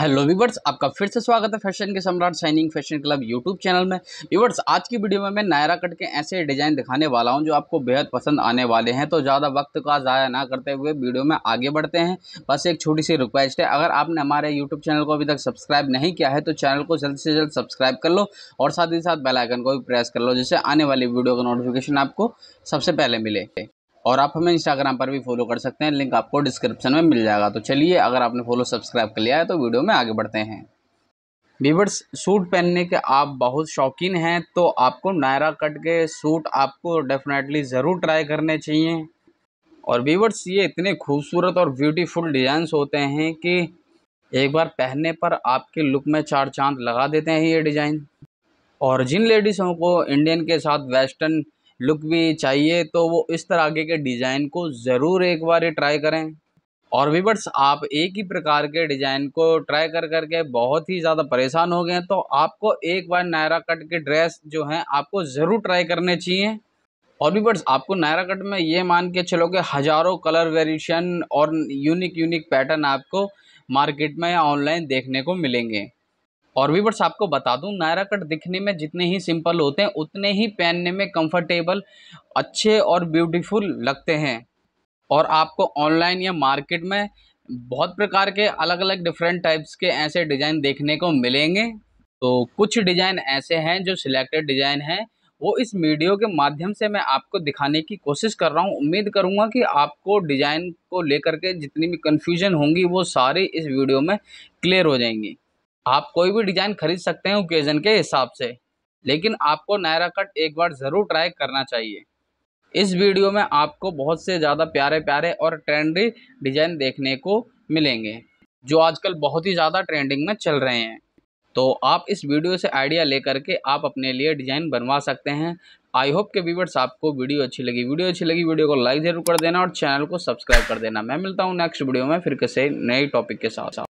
hello viewers आपका फिर से स्वागत है फैशन के सम्राट shining fashion club YouTube channel में व्यूवर्स आज की वीडियो में मैं नायरा कट के ऐसे डिज़ाइन दिखाने वाला हूं जो आपको बेहद पसंद आने वाले हैं तो ज़्यादा वक्त का ज़ाया ना करते हुए वीडियो में आगे बढ़ते हैं बस एक छोटी सी रिक्वेस्ट है अगर आपने हमारे यूट्यूब चैनल को अभी तक सब्सक्राइब नहीं किया है तो चैनल को जल्द से जल्द सब्सक्राइब कर लो और साथ ही साथ बेलाइकन को भी प्रेस कर लो जिससे आने वाली वीडियो का नोटिफिकेशन आपको सबसे पहले मिले और आप हमें इंस्टाग्राम पर भी फॉलो कर सकते हैं लिंक आपको डिस्क्रिप्शन में मिल जाएगा तो चलिए अगर आपने फॉलो सब्सक्राइब कर लिया है तो वीडियो में आगे बढ़ते हैं वीवर्स सूट पहनने के आप बहुत शौकीन हैं तो आपको नायरा कट के सूट आपको डेफिनेटली ज़रूर ट्राई करने चाहिए और वीवर्स ये इतने खूबसूरत और ब्यूटीफुल डिज़ाइंस होते हैं कि एक बार पहनने पर आपके लुक में चार चांद लगा देते हैं ये डिज़ाइन और जिन लेडीज़ों को इंडियन के साथ वेस्टर्न लुक भी चाहिए तो वो इस तरह के डिज़ाइन को ज़रूर एक बार ट्राई करें और बट्स आप एक ही प्रकार के डिज़ाइन को ट्राई कर करके बहुत ही ज़्यादा परेशान हो गए तो आपको एक बार नायरा कट के ड्रेस जो हैं आपको ज़रूर ट्राई करने चाहिए और भी बट्स आपको नायरा कट में ये मान के चलो कि हज़ारों कलर वेरिएशन और यूनिक यूनिक पैटर्न आपको मार्केट में या ऑनलाइन देखने को मिलेंगे और भी बस आपको बता दूं नायरा कट दिखने में जितने ही सिंपल होते हैं उतने ही पहनने में कंफर्टेबल अच्छे और ब्यूटीफुल लगते हैं और आपको ऑनलाइन या मार्केट में बहुत प्रकार के अलग अलग डिफरेंट टाइप्स के ऐसे डिज़ाइन देखने को मिलेंगे तो कुछ डिज़ाइन ऐसे हैं जो सिलेक्टेड डिज़ाइन हैं वो इस वीडियो के माध्यम से मैं आपको दिखाने की कोशिश कर रहा हूँ उम्मीद करूँगा कि आपको डिज़ाइन को लेकर के जितनी भी कन्फ्यूजन होंगी वो सारी इस वीडियो में क्लियर हो जाएंगी आप कोई भी डिज़ाइन खरीद सकते हैं ओकेज़न के हिसाब से लेकिन आपको नायरा कट एक बार ज़रूर ट्राई करना चाहिए इस वीडियो में आपको बहुत से ज़्यादा प्यारे प्यारे और ट्रेंडी डिज़ाइन देखने को मिलेंगे जो आजकल बहुत ही ज़्यादा ट्रेंडिंग में चल रहे हैं तो आप इस वीडियो से आइडिया लेकर के आप अपने लिए डिज़ाइन बनवा सकते हैं आई होप के व्यूवर्स आपको वीडियो अच्छी लगी वीडियो अच्छी लगी वीडियो को लाइक ज़रूर कर देना और चैनल को सब्सक्राइब कर देना मैं मिलता हूँ नेक्स्ट वीडियो में फिर किसी नए टॉपिक के साथ